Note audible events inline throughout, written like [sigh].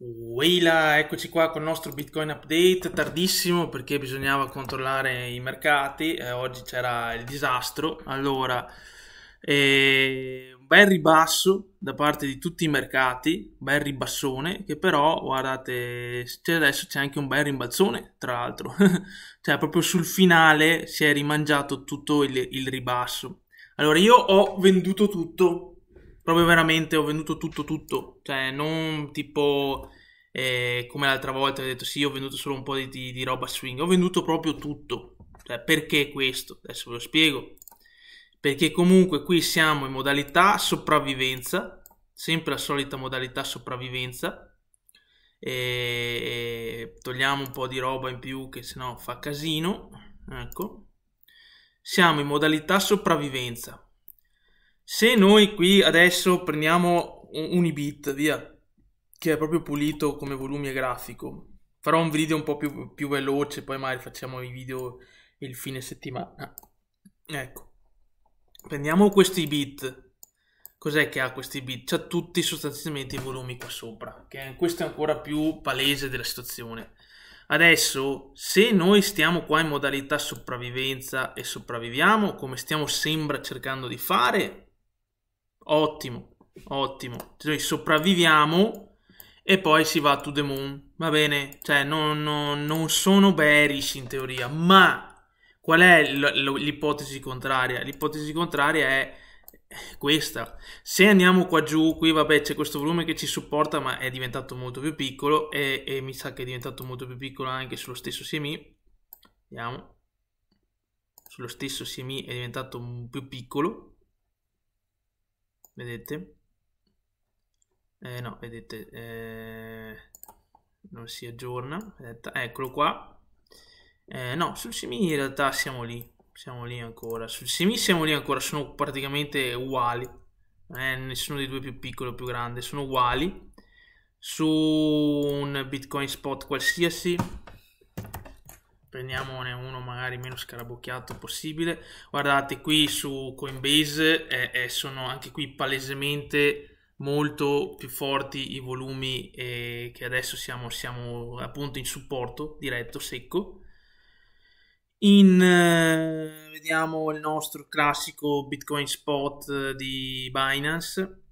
Wila, eccoci qua con il nostro Bitcoin update, tardissimo perché bisognava controllare i mercati, eh, oggi c'era il disastro, allora eh, un bel ribasso da parte di tutti i mercati, bel ribassone che però guardate cioè adesso c'è anche un bel rimbalzone tra l'altro, [laughs] cioè proprio sul finale si è rimangiato tutto il, il ribasso. Allora io ho venduto tutto proprio veramente ho venduto tutto, tutto. Cioè, non tipo eh, come l'altra volta ho detto sì, ho venduto solo un po' di, di, di roba swing. Ho venduto proprio tutto. Cioè, perché questo? Adesso ve lo spiego. Perché comunque qui siamo in modalità sopravvivenza, sempre la solita modalità sopravvivenza. E togliamo un po' di roba in più che sennò fa casino. Ecco. Siamo in modalità sopravvivenza se noi qui adesso prendiamo un ibit via, che è proprio pulito come volume e grafico, farò un video un po' più, più veloce, poi magari facciamo i video il fine settimana. Ecco, prendiamo questi bit. Cos'è che ha questi bit? C'ha tutti sostanzialmente i volumi qua sopra, che questo è ancora più palese della situazione. Adesso, se noi stiamo qua in modalità sopravvivenza e sopravviviamo, come stiamo sembra cercando di fare, Ottimo, ottimo. Noi sopravviviamo e poi si va to the moon. Va bene, cioè non, non, non sono bearish in teoria, ma qual è l'ipotesi contraria? L'ipotesi contraria è questa. Se andiamo qua giù, qui vabbè c'è questo volume che ci supporta, ma è diventato molto più piccolo e, e mi sa che è diventato molto più piccolo anche sullo stesso semi. Vediamo. Sullo stesso semi è diventato più piccolo vedete eh, no vedete eh, non si aggiorna eccolo qua eh, no sul semi in realtà siamo lì siamo lì ancora sul semi siamo lì ancora sono praticamente uguali eh, nessuno dei due più piccolo o più grande sono uguali su un bitcoin spot qualsiasi prendiamone uno magari meno scarabocchiato possibile guardate qui su Coinbase eh, eh, sono anche qui palesemente molto più forti i volumi e eh, che adesso siamo, siamo appunto in supporto diretto secco in eh, vediamo il nostro classico Bitcoin spot eh, di Binance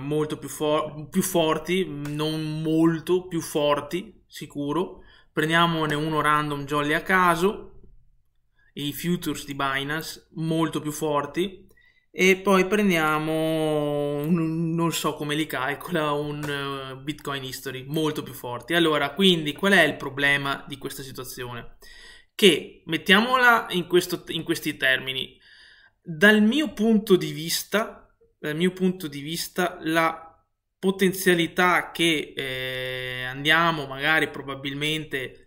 molto più, for più forti non molto più forti sicuro. Prendiamone uno random jolly a caso, i futures di Binance, molto più forti. E poi prendiamo, non so come li calcola, un eh, Bitcoin History, molto più forti. Allora, quindi qual è il problema di questa situazione? Che, mettiamola in, questo, in questi termini, dal mio punto di vista, dal mio punto di vista, la potenzialità che eh, andiamo magari probabilmente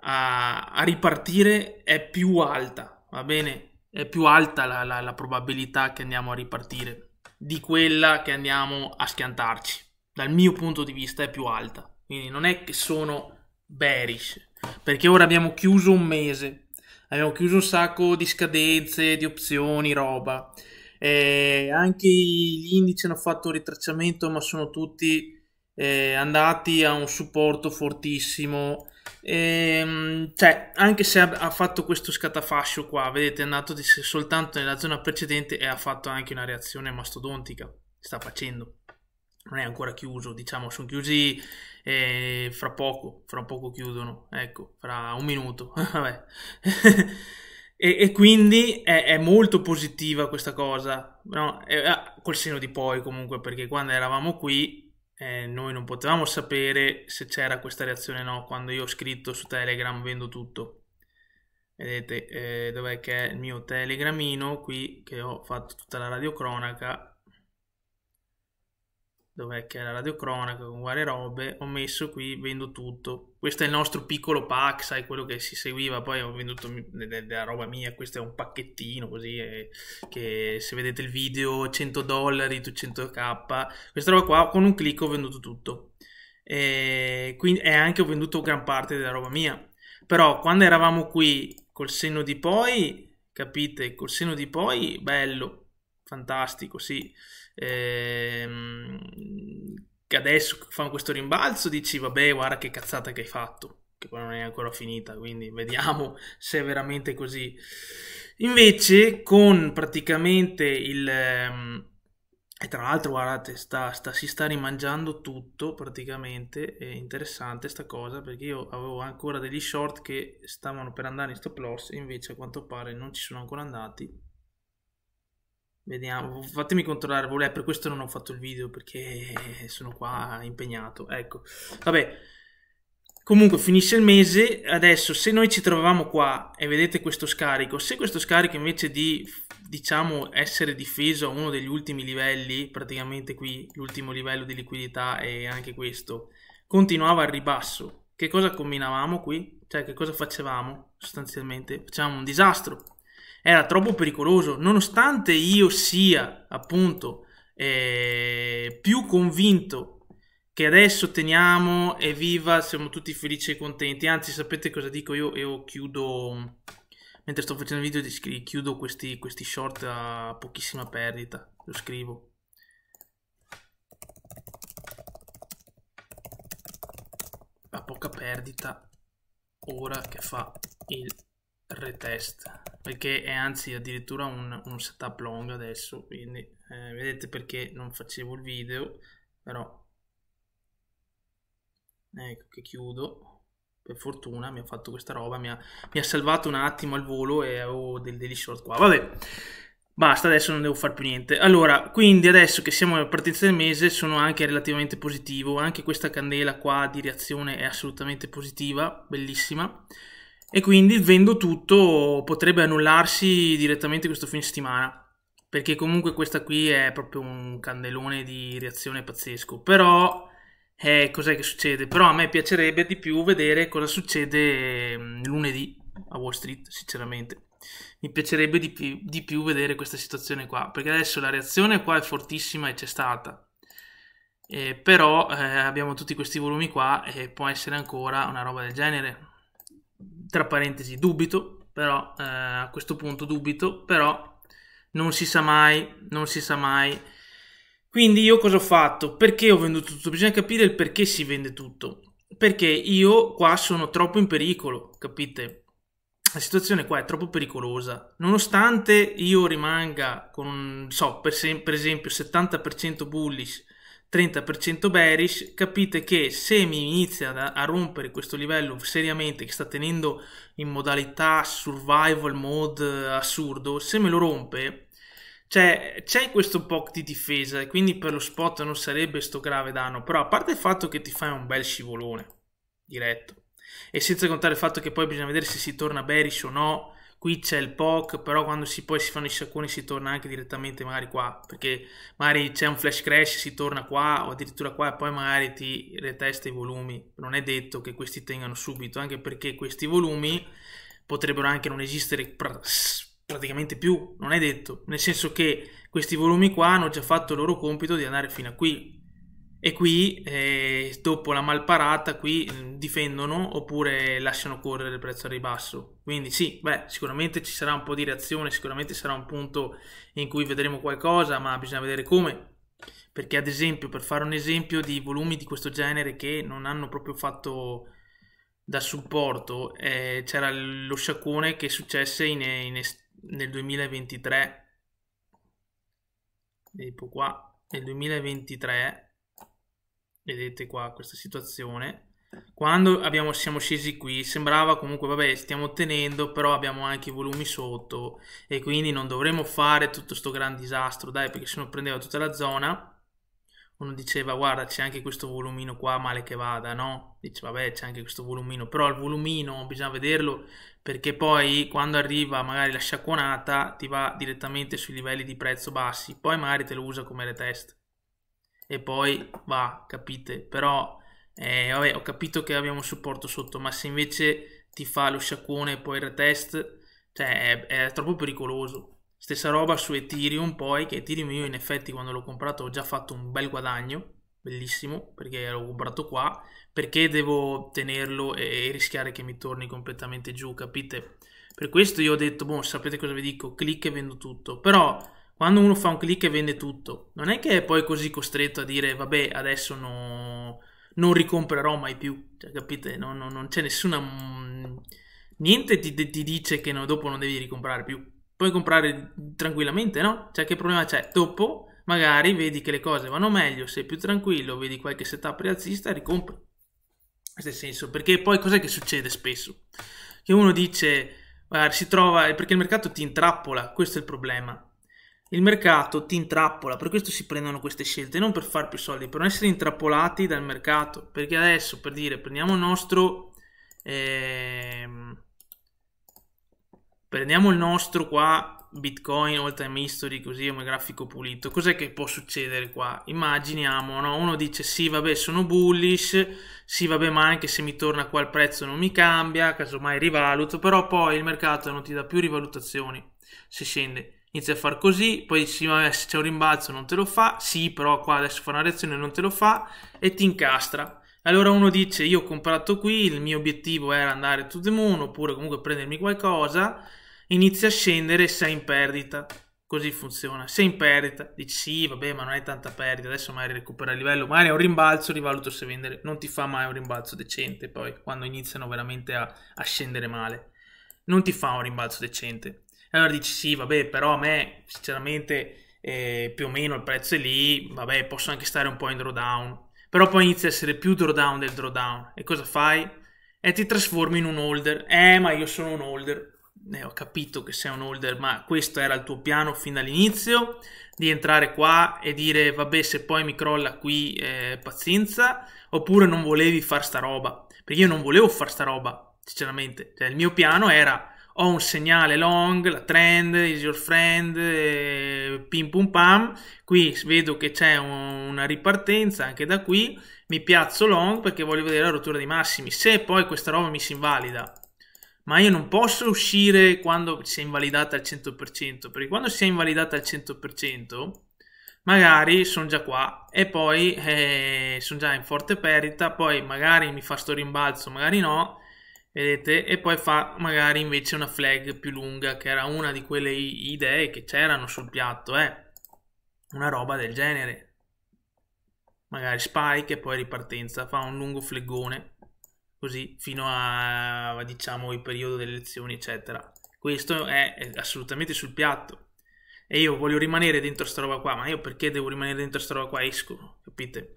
a, a, ripartire è più alta, va bene? È più alta la, la, la probabilità che andiamo a ripartire di quella che andiamo a schiantarci. Dal mio punto di vista è più alta. Quindi non è che sono bearish, perché ora abbiamo chiuso un mese, abbiamo chiuso un sacco di scadenze, di opzioni, roba. Eh, anche gli indici hanno fatto un ritracciamento, ma sono tutti eh, andati a un supporto fortissimo. E, ehm, cioè, anche se ha, fatto questo scatafascio qua, vedete, è andato soltanto nella zona precedente e ha fatto anche una reazione mastodontica. Sta facendo. Non è ancora chiuso, diciamo, sono chiusi eh, fra poco, fra poco chiudono, ecco, fra un minuto. [laughs] Vabbè. [laughs] E, e quindi è, è, molto positiva questa cosa, no? E, ah, col seno di poi comunque, perché quando eravamo qui eh, noi non potevamo sapere se c'era questa reazione o no, quando io ho scritto su Telegram vendo tutto. Vedete eh, dov'è che è il mio telegramino qui che ho fatto tutta la radiocronaca dov'è che era Radio Cronaca con varie robe, ho messo qui vendo tutto. Questo è il nostro piccolo pack, sai quello che si seguiva, poi ho venduto della roba mia, questo è un pacchettino così eh, che se vedete il video 100 dollari, 200k, questa roba qua con un clic ho venduto tutto. E quindi e anche ho venduto gran parte della roba mia. Però quando eravamo qui col senno di poi, capite, col senno di poi bello, fantastico, sì ehm, che adesso fanno questo rimbalzo, dici vabbè guarda che cazzata che hai fatto, che poi non è ancora finita, quindi vediamo [laughs] se è veramente così. Invece con praticamente il... Ehm, e tra l'altro, guardate, sta, sta, si sta rimangiando tutto praticamente. È interessante sta cosa perché io avevo ancora degli short che stavano per andare in stop loss, invece a quanto pare non ci sono ancora andati. Vediamo, fatemi controllare, volevo, per questo non ho fatto il video perché sono qua impegnato. Ecco, vabbè. Comunque finisce il mese, adesso se noi ci trovavamo qua e vedete questo scarico, se questo scarico invece di, diciamo, essere difeso a uno degli ultimi livelli, praticamente qui l'ultimo livello di liquidità e anche questo, continuava al ribasso, che cosa combinavamo qui? Cioè che cosa facevamo sostanzialmente? Facevamo un disastro, era troppo pericoloso, nonostante io sia appunto eh, più convinto che adesso teniamo e viva, siamo tutti felici e contenti, anzi sapete cosa dico io? Io chiudo, mentre sto facendo il video, chiudo questi, questi short a pochissima perdita, lo scrivo. A poca perdita ora che fa il retest perché è anzi addirittura un, un setup long adesso quindi eh, vedete perché non facevo il video però ecco che chiudo per fortuna mi ha fatto questa roba mi ha, mi ha salvato un attimo al volo e ho del, degli short qua vabbè Basta, adesso non devo fare più niente. Allora, quindi adesso che siamo alla partenza del mese sono anche relativamente positivo, anche questa candela qua di reazione è assolutamente positiva, bellissima e quindi vendo tutto potrebbe annullarsi direttamente questo fine settimana perché comunque questa qui è proprio un candelone di reazione pazzesco però eh, cos'è che succede però a me piacerebbe di più vedere cosa succede mm, lunedì a Wall Street sinceramente mi piacerebbe di più, di più vedere questa situazione qua perché adesso la reazione qua è fortissima e c'è stata eh, però eh, abbiamo tutti questi volumi qua e può essere ancora una roba del genere tra parentesi dubito, però eh, a questo punto dubito, però non si sa mai, non si sa mai. Quindi io cosa ho fatto? Perché ho venduto tutto? Bisogna capire il perché si vende tutto. Perché io qua sono troppo in pericolo, capite? La situazione qua è troppo pericolosa. Nonostante io rimanga con, so, per, se, per esempio 70% bullish, 30% bearish, capite che se mi inizia a rompere questo livello seriamente, che sta tenendo in modalità survival mode eh, assurdo, se me lo rompe, cioè c'è questo POC di difesa e quindi per lo spot non sarebbe sto grave danno, però a parte il fatto che ti fai un bel scivolone diretto e senza contare il fatto che poi bisogna vedere se si torna bearish o no, qui c'è il POC, però quando si, poi si fanno i sacconi si torna anche direttamente magari qua, perché magari c'è un flash crash, si torna qua o addirittura qua e poi magari ti retesta i volumi. Non è detto che questi tengano subito, anche perché questi volumi potrebbero anche non esistere pr- praticamente più, non è detto, nel senso che questi volumi qua hanno già fatto il loro compito di andare fino a qui. E qui, eh, dopo la malparata, qui mm, difendono oppure lasciano correre il prezzo al ribasso quindi sì, beh, sicuramente ci sarà un po' di reazione, sicuramente sarà un punto in cui vedremo qualcosa, ma bisogna vedere come. Perché ad esempio, per fare un esempio di volumi di questo genere che non hanno proprio fatto da supporto, eh, c'era lo sciacquone che successe in, in est- nel 2023. Tipo qua, nel 2023, vedete qua questa situazione quando abbiamo, siamo scesi qui sembrava comunque vabbè stiamo ottenendo però abbiamo anche i volumi sotto e quindi non dovremmo fare tutto questo gran disastro dai perché se no prendeva tutta la zona uno diceva guarda c'è anche questo volumino qua male che vada no? Dice vabbè c'è anche questo volumino però il volumino bisogna vederlo perché poi quando arriva magari la sciacquonata ti va direttamente sui livelli di prezzo bassi poi magari te lo usa come retest e poi va capite però eh, vabbè, ho capito che abbiamo supporto sotto, ma se invece ti fa lo sciacquone e poi il retest, cioè è, è, troppo pericoloso. Stessa roba su Ethereum poi, che Ethereum io in effetti quando l'ho comprato ho già fatto un bel guadagno, bellissimo, perché l'ho comprato qua, perché devo tenerlo e, e rischiare che mi torni completamente giù, capite? Per questo io ho detto, boh, sapete cosa vi dico, clic e vendo tutto, però quando uno fa un clic e vende tutto, non è che è poi così costretto a dire, vabbè, adesso non non ricomprerò mai più, cioè, capite? Non, non, non c'è nessuna... Mm, niente ti, ti, dice che no, dopo non devi ricomprare più. Puoi comprare tranquillamente, no? Cioè che problema c'è? Dopo magari vedi che le cose vanno meglio, sei più tranquillo, vedi qualche setup rialzista e ricompri. Questo è il senso, perché poi cos'è che succede spesso? Che uno dice, guarda, si trova, perché il mercato ti intrappola, questo è il problema il mercato ti intrappola, per questo si prendono queste scelte, non per fare più soldi, per non essere intrappolati dal mercato. Perché adesso, per dire, prendiamo il nostro... Ehm, prendiamo il nostro qua, Bitcoin, all time history, così come grafico pulito. Cos'è che può succedere qua? Immaginiamo, no? Uno dice sì, vabbè, sono bullish, sì, vabbè, ma anche se mi torna qua il prezzo non mi cambia, casomai rivaluto, però poi il mercato non ti dà più rivalutazioni, se scende inizia a far così, poi sì, vabbè, se c'è un rimbalzo non te lo fa, sì, però qua adesso fa una reazione e non te lo fa e ti incastra. Allora uno dice io ho comprato qui, il mio obiettivo era andare to the moon oppure comunque prendermi qualcosa, inizia a scendere e sei in perdita. Così funziona, sei in perdita, dici sì, vabbè, ma non hai tanta perdita, adesso magari recupera il livello, magari è un rimbalzo, rivaluto se vendere, non ti fa mai un rimbalzo decente poi, quando iniziano veramente a, a scendere male, non ti fa un rimbalzo decente allora dici sì, vabbè, però a me sinceramente eh, più o meno il prezzo è lì, vabbè, posso anche stare un po' in drawdown, però poi inizia a essere più drawdown del drawdown. E cosa fai? E ti trasformi in un holder. Eh, ma io sono un holder. Eh, ho capito che sei un holder, ma questo era il tuo piano fin dall'inizio, di entrare qua e dire vabbè se poi mi crolla qui eh, pazienza, oppure non volevi far sta roba, perché io non volevo far sta roba, sinceramente, cioè, il mio piano era ho un segnale long, la trend, is your friend, pim pum pam, qui vedo che c'è una ripartenza anche da qui, mi piazzo long perché voglio vedere la rottura dei massimi, se poi questa roba mi si invalida, ma io non posso uscire quando si è invalidata al 100%, perché quando si è invalidata al 100%, magari sono già qua e poi eh, sono già in forte perdita, poi magari mi fa sto rimbalzo, magari no, vedete? E poi fa magari invece una flag più lunga, che era una di quelle idee che c'erano sul piatto, eh? Una roba del genere. Magari spike e poi ripartenza, fa un lungo fleggone, così fino a, diciamo, il periodo delle lezioni eccetera. Questo è, è assolutamente sul piatto. E io voglio rimanere dentro sta roba qua, ma io perché devo rimanere dentro sta roba qua? Esco, capite?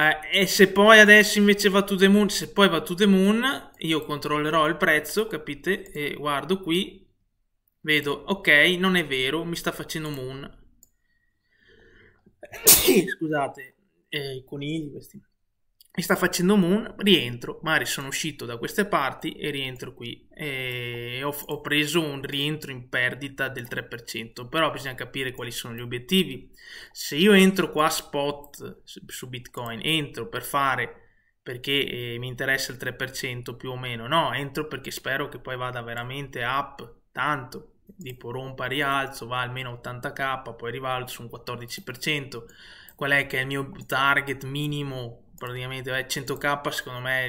Eh, e se poi adesso invece va to the moon, se poi va to the moon, io controllerò il prezzo, capite? E guardo qui, vedo, ok, non è vero, mi sta facendo moon. [coughs] Scusate, eh, i conigli questi e sta facendo un rientro. Magari sono uscito da queste parti e rientro qui. E ho, ho preso un rientro in perdita del 3%, però bisogna capire quali sono gli obiettivi. Se io entro qua spot su Bitcoin, entro per fare perché eh, mi interessa il 3% più o meno, no, entro perché spero che poi vada veramente up tanto, tipo rompa rialzo, va almeno 80k, poi rivalzo un 14%, qual è che è il mio target minimo praticamente 100k secondo me